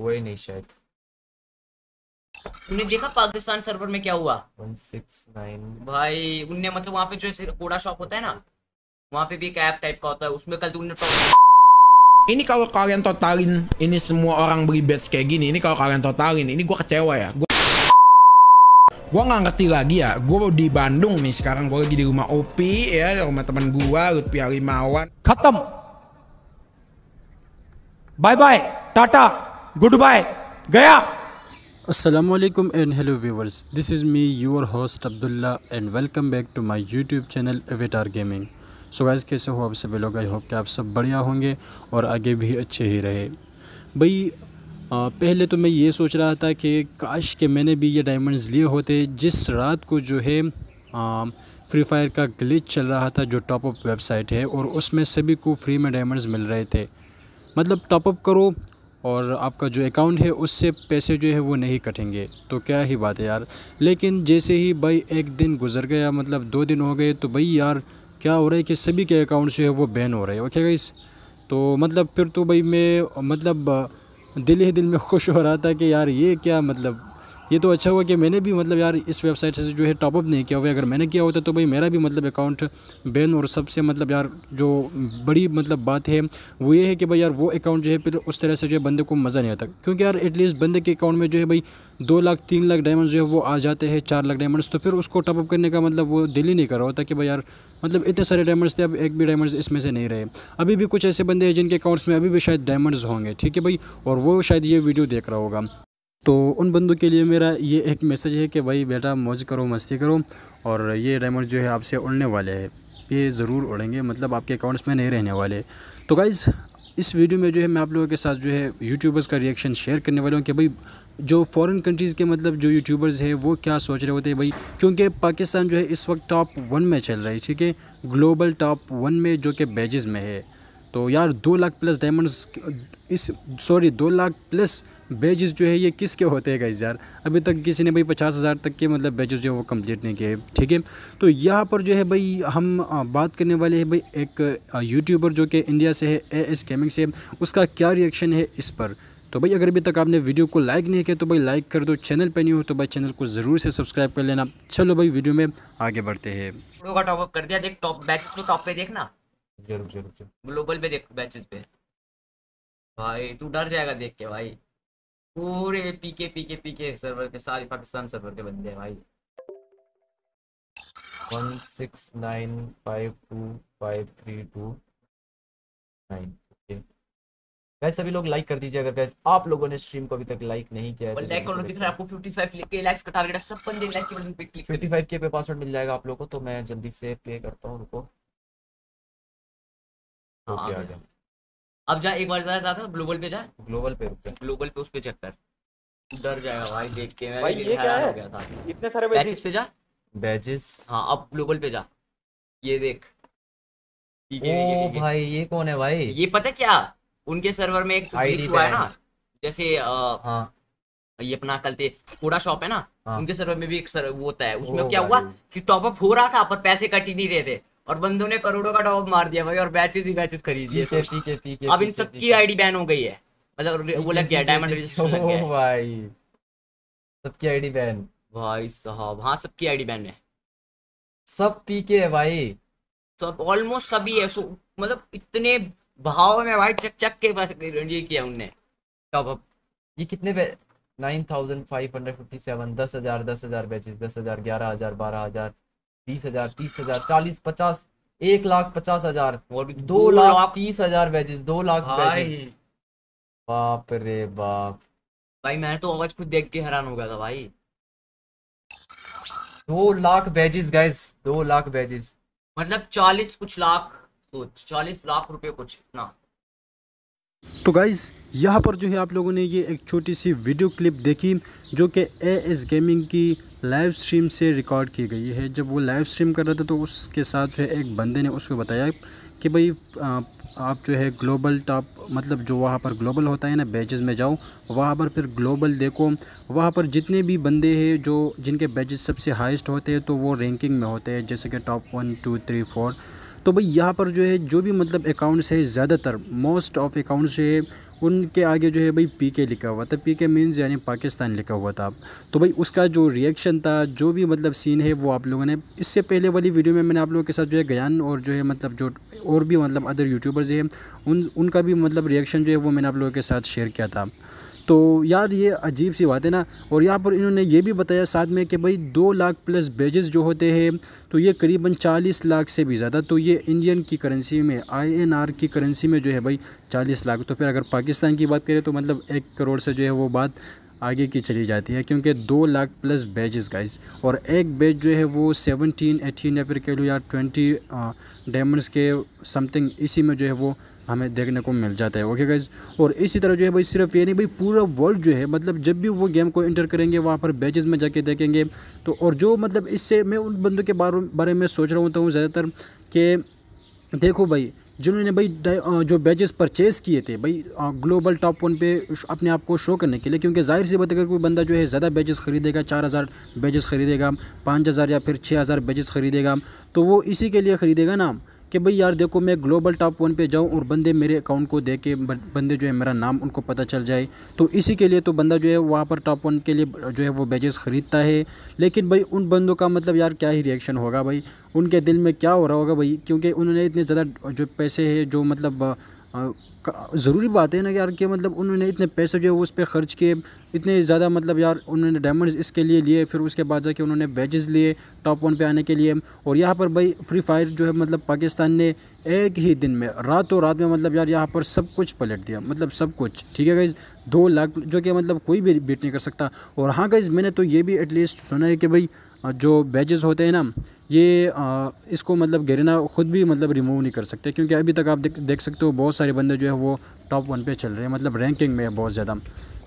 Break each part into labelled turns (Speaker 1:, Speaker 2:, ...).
Speaker 1: हुआ ही नहीं शायद तुमने देखा पाकिस्तान सर्वर में क्या हुआ 169 भाई उनने मतलब वहाँ पे जो कोड़ा शॉप होता है ना वहाँ पे भी कैप टाइप का होता है उसमें कल उनने
Speaker 2: Ini kalau kalian totalin ini semua orang beli badge kayak gini, ini kalau kalian totalin ini gua kecewa ya. Gua gue nggak ngerti lagi ya gue di Bandung nih sekarang gue lagi di rumah OP ya di rumah teman gue Lutfi Alimawan khatam bye bye tata good bye गया Aslam and hello viewers this is me your host Abdullah and welcome back to my YouTube channel avatar gaming so guys कैसे हो आप सभी लोग I hope कि आप सब बढ़िया होंगे और आगे भी अच्छे ही रहे भाई पहले तो मैं ये सोच रहा था कि काश के मैंने भी ये डायमंड्स लिए होते जिस रात को जो है आ, फ्री फायर का ग्लिच चल रहा था जो टॉपअप वेबसाइट है और उसमें सभी को फ्री में डायमंड्स मिल रहे थे मतलब टॉपअप करो और आपका जो अकाउंट है उससे पैसे जो है वो नहीं कटेंगे तो क्या ही बात है यार लेकिन जैसे ही भाई एक दिन गुजर गया मतलब दो दिन हो गए तो भाई यार क्या हो रहा है कि सभी के अकाउंट जो है वो बैन हो रहे हैं ओके गाइस तो मतलब फिर तो भाई मैं मतलब दिल ही दिल में खुश हो रहा था कि यार ये क्या मतलब ये तो अच्छा हुआ कि मैंने भी मतलब यार इस वेबसाइट से जो है टॉपअप नहीं किया हुआ अगर मैंने किया होता तो भाई मेरा भी मतलब अकाउंट बैन और सबसे मतलब यार जो बड़ी मतलब बात है वो ये है कि भाई यार वो अकाउंट जो है फिर उस तरह से जो है बंदे को मज़ा नहीं आता क्योंकि यार एटलीस्ट बंदे के अकाउंट में जो है भाई दो लाख तीन लाख डायमंड जो है वो आ जाते हैं चार लाख डायमंड्स तो फिर उसको टॉपअप करने का मतलब वो दिल ही नहीं कर रहा होता कि भाई यार मतलब इतने सारे डायमंड्स थे अब एक भी डायमंड्स इसमें से नहीं रहे अभी भी कुछ ऐसे बंदे हैं जिनके अकाउंट्स में अभी भी शायद डायमंड्स होंगे ठीक है भाई और वो शायद ये वीडियो देख रहा होगा तो उन बंदों के लिए मेरा ये एक मैसेज है कि भाई बेटा मौज करो मस्ती करो और ये डायमंड जो है आपसे उड़ने वाले हैं ये ज़रूर उड़ेंगे मतलब आपके अकाउंट्स में नहीं रहने वाले तो गाइज़ इस वीडियो में जो है मैं आप लोगों के साथ जो है यूट्यूबर्स का रिएक्शन शेयर करने वाला हूँ कि भाई जो फॉरेन कंट्रीज़ के मतलब जो यूट्यूबर्स हैं वो क्या सोच रहे होते हैं भाई क्योंकि पाकिस्तान जो है इस वक्त टॉप वन में चल रहा है ठीक है ग्लोबल टॉप वन में जो कि बेजिज़ में है तो यार दो लाख प्लस डायमंड्स इस सॉरी दो लाख प्लस बेजेस जो है ये किसके होते हैं गाइज यार अभी तक किसी ने भाई पचास हज़ार तक के मतलब बेजेस जो है वो कंप्लीट नहीं किए ठीक है तो यहाँ पर जो है भाई हम बात करने वाले हैं भाई एक यूट्यूबर जो कि इंडिया से है ए एस गेमिंग से उसका क्या रिएक्शन है इस पर तो भाई अगर अभी तक आपने वीडियो को लाइक नहीं किया तो भाई लाइक कर दो चैनल पर नहीं हो तो भाई चैनल को ज़रूर से सब्सक्राइब कर लेना चलो भाई वीडियो में आगे बढ़ते हैं
Speaker 1: कर दिया देख टॉप टॉप पे देखना
Speaker 2: रुक रुक रुक
Speaker 1: ग्लोबल पे देख बैचेस पे भाई तू डर जाएगा देख के भाई पूरे पीके पीके पीके सर्वर के सारे पाकिस्तान सर्वर के बंदे हैं भाई one six nine five two five three two nine guys सभी लोग लाइक कर दीजिए अगर गाइस आप लोगों ने स्ट्रीम को अभी तक लाइक नहीं किया है और लाइक करो दिख रहा है आपको 55 के लाइक्स का टारगेट है सब बंदे लाइक के बटन पे क्लिक 55 के पे पासवर्ड मिल जाएगा आप लोगों को तो मैं जल्दी से प्ले करता हूं रुको हाँ, अब जा एक बार जरा ज्यादा ग्लोबल पे जा ग्लोबल पे रुक जा ग्लोबल पे उस पे चेक कर डर जाएगा भाई देख के भाई ये क्या है गया था इतने सारे बैचेस पे जा बैचेस हां अब ग्लोबल पे जा ये देख ठीक है ये भाई ये कौन है भाई ये पता क्या उनके सर्वर में एक ग्लिच हुआ है ना जैसे हां ये अपना कलते कूड़ा शॉप है ना हाँ। उनके सर्वर में भी एक सर्वर वो होता है उसमें क्या हुआ कि टॉप अप हो रहा था पर पैसे कट ही नहीं रहे थे और बंदों ने करोड़ों का टॉप मार दिया भाई और बैचेस ही बैचेस खरीद लिए अब इन सबकी आईडी बैन हो गई है मतलब वो लग गया डायमंड रजिस्टर लग गया भाई सबकी आईडी बैन भाई साहब हाँ सबकी आईडी बैन है सब पीके है भाई सब ऑलमोस्ट सभी है सो मतलब इतने भाव में भाई चक चक के पास ये किया उनने टॉप अप ये कितने nine thousand five hundred fifty seven दस हजार दस हजार बैचेस दस हजार ग्यारह हजार बारह हजार बीस हजार तीस हजार चालीस पचास एक लाख पचास हजार और भी दो लाख तीस हजार बैजेस दो लाख बाप रे बाप भाई मैं तो आवाज खुद देख के हैरान हो गया था भाई दो लाख बैजेस गाइस दो लाख बैजेस मतलब चालीस कुछ लाख कुछ चालीस लाख रुपए कुछ इतना
Speaker 2: तो गाइज़ यहाँ पर जो है आप लोगों ने ये एक छोटी सी वीडियो क्लिप देखी जो कि ए एस गेमिंग की लाइव स्ट्रीम से रिकॉर्ड की गई है जब वो लाइव स्ट्रीम कर रहा था तो उसके साथ जो है एक बंदे ने उसको बताया कि भाई आप जो है ग्लोबल टॉप मतलब जो वहाँ पर ग्लोबल होता है ना बैचेस में जाओ वहाँ पर फिर ग्लोबल देखो वहाँ पर जितने भी बंदे हैं जो जिनके बैचेस सबसे हाइस्ट होते हैं तो वो रैंकिंग में होते हैं जैसे कि top one two three four तो भाई यहाँ पर जो है जो भी मतलब अकाउंट्स है ज़्यादातर मोस्ट ऑफ अकाउंट्स है उनके आगे जो है भाई पीके लिखा हुआ था पीके मीन्स यानी पाकिस्तान लिखा हुआ था तो भाई उसका जो रिएक्शन था जो भी मतलब सीन है वो आप लोगों ने इससे पहले वाली वीडियो में मैंने आप लोगों के साथ जो है गयान और जो है मतलब जो और भी मतलब अदर यूट्यूबर्स हैं उन उनका भी मतलब रिएक्शन जो है वो मैंने आप लोगों के साथ शेयर किया था तो यार ये अजीब सी बात है ना और यहाँ पर इन्होंने ये भी बताया साथ में कि भाई दो लाख प्लस बेजेस जो होते हैं तो ये करीबन चालीस लाख से भी ज़्यादा तो ये इंडियन की करेंसी में आई की करेंसी में जो है भाई चालीस लाख तो फिर अगर पाकिस्तान की बात करें तो मतलब एक करोड़ से जो है वो बात आगे की चली जाती है क्योंकि दो लाख प्लस बेजेस गाइज और एक बैच जो है वो सेवनटीन एटीन या फिर कह लो यार ट्वेंटी डायमंड्स के समथिंग इसी में जो है वो हमें देखने को मिल जाता है ओके गाइज और इसी तरह जो है भाई सिर्फ ये नहीं भाई पूरा वर्ल्ड जो है मतलब जब भी वो गेम को इंटर करेंगे वहाँ पर बैचेज में जाके देखेंगे तो और जो मतलब इससे मैं उन बंदों के बारे में सोच रहा होता हूँ तो ज़्यादातर कि देखो भाई जिन्होंने भाई जो बैचेस परचेज़ किए थे भाई ग्लोबल टॉप वन पे अपने आप को शो करने के लिए क्योंकि जाहिर सी बात अगर कोई बंदा जो है ज़्यादा बैचेस ख़रीदेगा चार हज़ार बैचेस ख़रीदेगा पाँच हज़ार या फिर छः हज़ार बैचेस ख़रीदेगा तो वो इसी के लिए ख़रीदेगा ना कि भाई यार देखो मैं ग्लोबल टॉप वन पे जाऊँ और बंदे मेरे अकाउंट को दे के बंदे जो है मेरा नाम उनको पता चल जाए तो इसी के लिए तो बंदा जो है वहाँ पर टॉप वन के लिए जो है वो बैजेस ख़रीदता है लेकिन भाई उन बंदों का मतलब यार क्या ही रिएक्शन होगा भाई उनके दिल में क्या हो रहा होगा भाई क्योंकि उन्होंने इतने ज़्यादा जो पैसे है जो मतलब हाँ, ज़रूरी बात है ना यार कि मतलब उन्होंने इतने पैसे जो है उस पर ख़र्च किए इतने ज़्यादा मतलब यार उन्होंने डायमंड्स इसके लिए लिए फिर उसके बाद जाके उन्होंने बैजेस लिए टॉप वन पे आने के लिए और यहाँ पर भाई फ्री फायर जो है मतलब पाकिस्तान ने एक ही दिन में रातों रात में मतलब यार यहाँ पर सब कुछ पलट दिया मतलब सब कुछ ठीक है गाइज़ दो लाख जो कि मतलब कोई भी बीट नहीं कर सकता और हाँ गाइज़ मैंने तो ये भी एटलीस्ट सुना है कि भाई जो बैजेस होते हैं ना ये इसको मतलब गिरना ख़ुद भी मतलब रिमूव नहीं कर सकते क्योंकि अभी तक आप देख देख सकते हो बहुत सारे बंदे जो है वो टॉप वन पे चल रहे हैं मतलब रैंकिंग में है बहुत ज़्यादा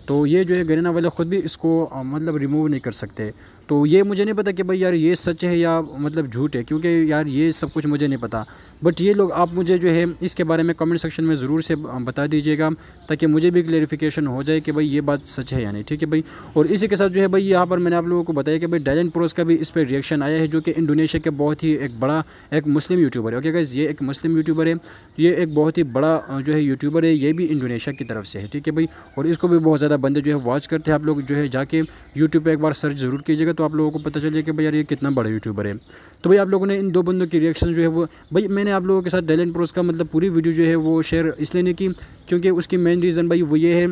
Speaker 2: तो ये जो है गरीना वाले ख़ुद भी इसको मतलब रिमूव नहीं कर सकते तो ये मुझे नहीं पता कि भाई यार ये सच है या मतलब झूठ है क्योंकि यार ये सब कुछ मुझे नहीं पता बट ये लोग आप मुझे जो है इसके बारे में कमेंट सेक्शन में ज़रूर से बता दीजिएगा ताकि मुझे भी क्लेरिफिकेशन हो जाए कि भाई ये बात सच है या नहीं ठीक है भाई और इसी के साथ जो है भाई यहाँ पर मैंने आप लोगों को बताया कि भाई डायलेंट प्रोस का भी इस पर रिएक्शन आया है जो कि इंडोनेशिया के बहुत ही एक बड़ा एक मुस्लिम यूट्यूबर है ओके गाइज ये एक मुस्लिम यूट्यूबर है ये एक बहुत ही बड़ा जो है यूट्यूबर है ये भी इंडोनेशिया की तरफ से है ठीक है भाई और इसको भी बहुत ज़्यादा बंदे जो है वॉच करते हैं आप लोग जो है जाके यूट्यूब पर एक बार सर्च ज़रूर कीजिएगा तो आप लोगों को पता चल जाए कि भाई यार ये कितना बड़ा यूट्यूबर है तो भाई आप लोगों ने इन दो बंदों की रिएक्शन जो है वो भाई मैंने आप लोगों के साथ डेलेंट प्रोस का मतलब पूरी वीडियो जो है वो शेयर इसलिए नहीं की क्योंकि उसकी मेन रीज़न भाई वो ये है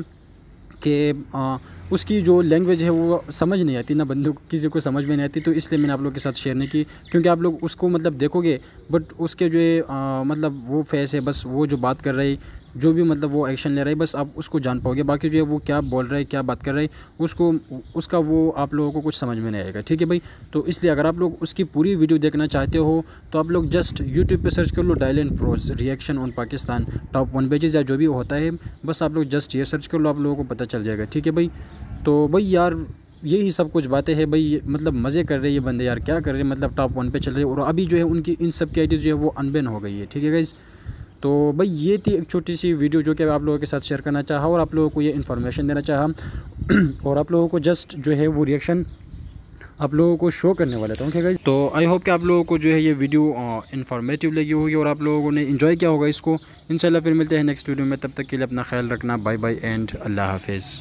Speaker 2: कि उसकी जो लैंग्वेज है वो समझ नहीं आती ना बंदे को किसी को समझ में नहीं आती तो इसलिए मैंने आप लोग के साथ शेयर नहीं की क्योंकि आप लोग उसको मतलब देखोगे बट उसके जो है मतलब वो फेस है बस वो जो बात कर रही जो भी मतलब वो एक्शन ले रहा है बस आप उसको जान पाओगे बाकी जो है वो क्या बोल रहा है क्या बात कर रहा है उसको उसका वो आप लोगों को कुछ समझ में नहीं आएगा ठीक है भाई तो इसलिए अगर आप लोग उसकी पूरी वीडियो देखना चाहते हो तो आप लोग जस्ट यूट्यूब पर सर्च कर लो dial and pros reaction on Pakistan top one pages या जो भी होता है बस आप लोग जस्ट ये सर्च कर लो आप लोगों को पता चल जाएगा ठीक है भाई तो भाई यार यही सब कुछ बातें हैं भाई मतलब मज़े कर रहे हैं ये बंदे यार क्या कर रहे हैं मतलब टॉप वन पे चल रहे हैं और अभी जो है उनकी इन सब की आइडियाज़ जो है वो अनबेन हो गई है ठीक है गाइज़ तो भाई ये थी एक छोटी सी वीडियो जो कि आप लोगों के साथ शेयर करना चाहा और आप लोगों को ये इन्फॉर्मेशन देना चाहा और आप लोगों को जस्ट जो है वो रिएक्शन आप लोगों को शो करने वाला था ओके गाइज तो आई होप कि आप लोगों को जो है ये वीडियो इन्फॉर्मेटिव uh, लगी होगी और आप लोगों ने इन्जॉय किया होगा इसको इंशाल्लाह फिर मिलते हैं नेक्स्ट वीडियो में तब तक के लिए अपना ख्याल रखना बाय बाय एंड अल्लाह हाफिज़